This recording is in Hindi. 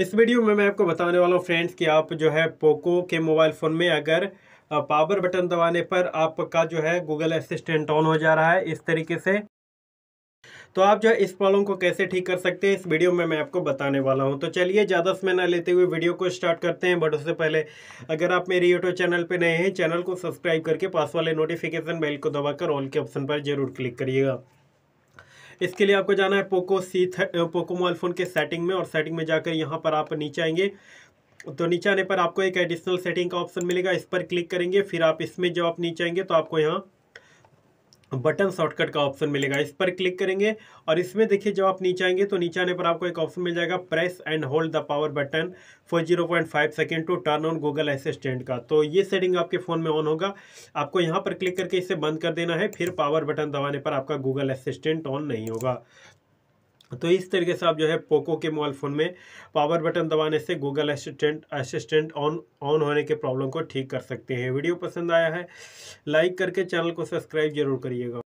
इस वीडियो में मैं आपको बताने वाला हूँ फ्रेंड्स कि आप जो है पोको के मोबाइल फ़ोन में अगर पावर बटन दबाने पर आपका जो है गूगल असिस्टेंट ऑन हो जा रहा है इस तरीके से तो आप जो है इस प्रॉब्लम को कैसे ठीक कर सकते हैं इस वीडियो में मैं आपको बताने वाला हूं तो चलिए ज़्यादा समय ना लेते हुए वीडियो को स्टार्ट करते हैं बट उससे पहले अगर आप मेरे यूट्यूब चैनल पर नए हैं चैनल को सब्सक्राइब करके पास वाले नोटिफिकेशन बेल को दबाकर ऑल के ऑप्शन पर जरूर क्लिक करिएगा इसके लिए आपको जाना है Poco C Poco mobile phone के सेटिंग में और सेटिंग में जाकर यहाँ पर आप नीचे आएंगे तो नीचे आने पर आपको एक एडिशनल सेटिंग का ऑप्शन मिलेगा इस पर क्लिक करेंगे फिर आप इसमें जब आप नीचे आएंगे तो आपको यहाँ बटन शॉर्टकट का ऑप्शन मिलेगा इस पर क्लिक करेंगे और इसमें देखिए जब आप नीचे आएंगे तो नीचे आने पर आपको एक ऑप्शन मिल जाएगा press and hold the power button for zero point five second to turn on Google assistant का तो ये सेटिंग आपके फ़ोन में ऑन होगा आपको यहाँ पर क्लिक करके इसे बंद कर देना है फिर पावर बटन दबाने पर आपका गूगल असिस्टेंट ऑन नहीं होगा तो इस तरीके से आप जो है पोको के मोबाइल फ़ोन में पावर बटन दबाने से Google assistant assistant on on होने के प्रॉब्लम को ठीक कर सकते हैं वीडियो पसंद आया है लाइक करके चैनल को सब्सक्राइब जरूर करिएगा